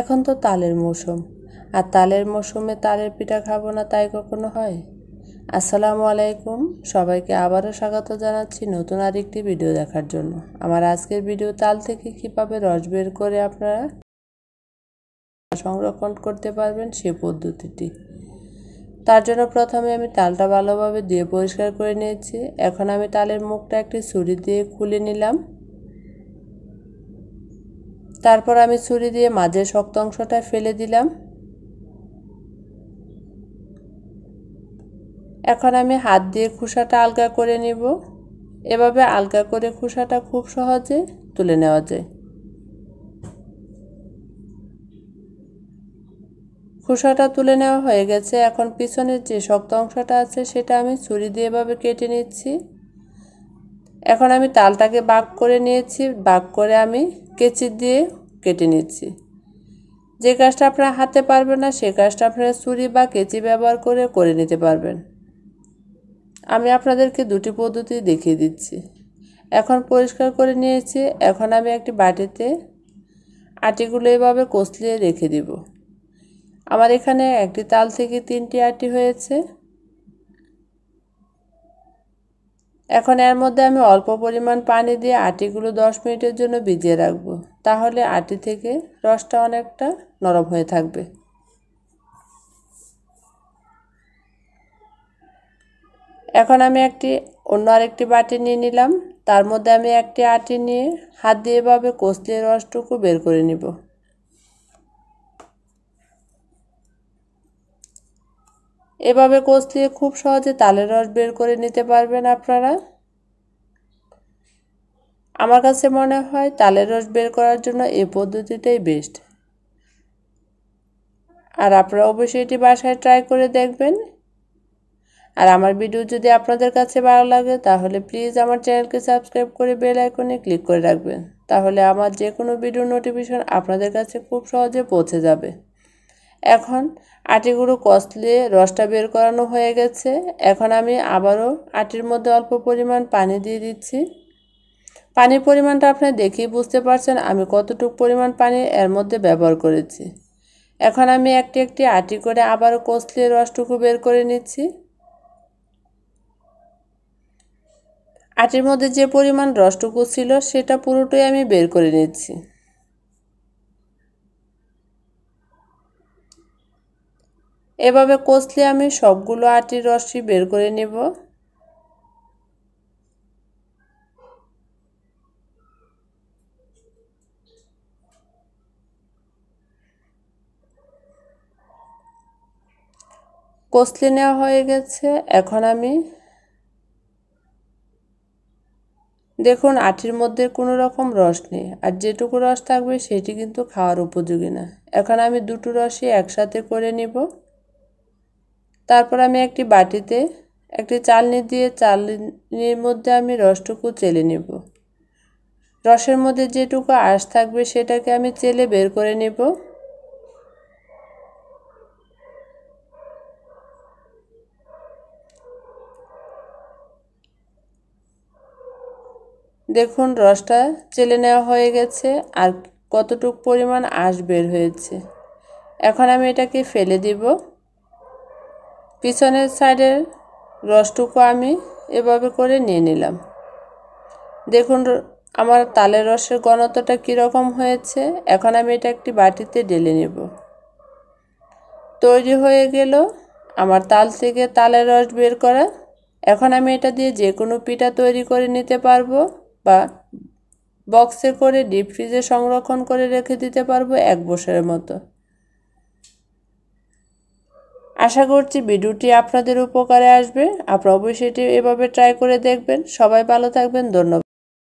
এখন তো তালের মৌসুম আর তালের মৌসুমে তালের পিঠা খাবো না তাই কখনো হয় আসসালামু আলাইকুম সবাইকে আবারও স্বাগত জানাচ্ছি নতুন আরেকটি ভিডিও দেখার জন্য আমার আজকের ভিডিও তাল থেকে কীভাবে রস বের করে আপনারা সংরক্ষণ করতে পারবেন সে পদ্ধতিটি তার জন্য প্রথমে আমি তালটা ভালোভাবে দিয়ে পরিষ্কার করে নিয়েছি এখন আমি তালের মুখটা একটি ছুরি দিয়ে খুলে নিলাম তারপর আমি ছুরি দিয়ে মাঝের শক্ত অংশটা ফেলে দিলাম এখন আমি হাত দিয়ে খোসাটা আলগা করে নিব এভাবে আলগা করে খোসাটা খুব সহজে তুলে নেওয়া যায় খোসাটা তুলে নেওয়া হয়ে গেছে এখন পিছনের যে শক্ত অংশটা আছে সেটা আমি ছুরি দিয়ে এভাবে কেটে নিচ্ছি এখন আমি তালটাকে বাক করে নিয়েছি বাক করে আমি কেচি দিয়ে কেটে নিচ্ছি যে কাজটা আপনারা হাতে পারবেন না সে কাজটা আপনারা ছুরি বা কেচি ব্যবহার করে করে নিতে পারবেন আমি আপনাদেরকে দুটি পদ্ধতি দেখিয়ে দিচ্ছি এখন পরিষ্কার করে নিয়েছি এখন আমি একটি বাটিতে আটিগুলো এভাবে কচলিয়ে রেখে দিব আমার এখানে একটি তাল থেকে তিনটি আটি হয়েছে এখন এর মধ্যে আমি অল্প পরিমাণ পানি দিয়ে আটিগুলো দশ মিনিটের জন্য ভিজিয়ে রাখবো তাহলে আটি থেকে রসটা অনেকটা নরম হয়ে থাকবে এখন আমি একটি অন্য আরেকটি বাটি নিয়ে নিলাম তার মধ্যে আমি একটি আটি নিয়ে হাত দিয়ে এভাবে কচলিয়ে রসটুকু বের করে নিব এভাবে কোচ দিয়ে খুব সহজে তালের রস বের করে নিতে পারবেন আপনারা আমার কাছে মনে হয় তালের রস বের করার জন্য এই পদ্ধতিটাই বেস্ট আর আপনারা অবশ্যই এটি বাসায় ট্রাই করে দেখবেন আর আমার ভিডিও যদি আপনাদের কাছে ভালো লাগে তাহলে প্লিজ আমার চ্যানেলকে সাবস্ক্রাইব করে বেল আইকনে ক্লিক করে রাখবেন তাহলে আমার যে কোনো ভিডিও নোটিফিকেশন আপনাদের কাছে খুব সহজে পৌঁছে যাবে এখন আটিগুলো কষলে রসটা বের করানো হয়ে গেছে এখন আমি আবারও আটির মধ্যে অল্প পরিমাণ পানি দিয়ে দিচ্ছি পানির পরিমাণটা আপনি দেখেই বুঝতে পারছেন আমি কতটুকু পরিমাণ পানি এর মধ্যে ব্যবহার করেছি এখন আমি একটি একটি আটি করে আবারও কষলে রসটুকু বের করে নিচ্ছি আটির মধ্যে যে পরিমাণ রসটুকু ছিল সেটা পুরোটাই আমি বের করে নিচ্ছি এভাবে কষলে আমি সবগুলো আটির রসই বের করে নেব কষলে নেওয়া হয়ে গেছে এখন আমি দেখুন আটির মধ্যে কোনো রকম রস নেই আর যেটুকু রস থাকবে সেটি কিন্তু খাওয়ার উপযোগী না এখন আমি দুটো রসই একসাথে করে নেবো তারপর আমি একটি বাটিতে একটি চালনি দিয়ে চালনির মধ্যে আমি রসটুকু চেলে নেব রসের মধ্যে যেটুকু আঁশ থাকবে সেটাকে আমি চেলে বের করে নেব দেখুন রসটা চেলে নেওয়া হয়ে গেছে আর কতটুক পরিমাণ আঁশ বের হয়েছে এখন আমি এটাকে ফেলে দেবো পিছনের সাইডের রসটুকু আমি এভাবে করে নিয়ে নিলাম দেখুন আমার তালের রসের ঘনত্বটা কীরকম হয়েছে এখন আমি এটা একটি বাটিতে ঢেলে নেব তৈরি হয়ে গেল আমার তাল থেকে তালের রস বের করা এখন আমি এটা দিয়ে যে কোনো পিঠা তৈরি করে নিতে পারবো বা বক্সে করে ডিপ ফ্রিজে সংরক্ষণ করে রেখে দিতে পারবো এক বছরের মতো আশা করছি ভিডিওটি আপনাদের উপকারে আসবে আপনারা অবশ্যই এটি এভাবে ট্রাই করে দেখবেন সবাই ভালো থাকবেন ধন্যবাদ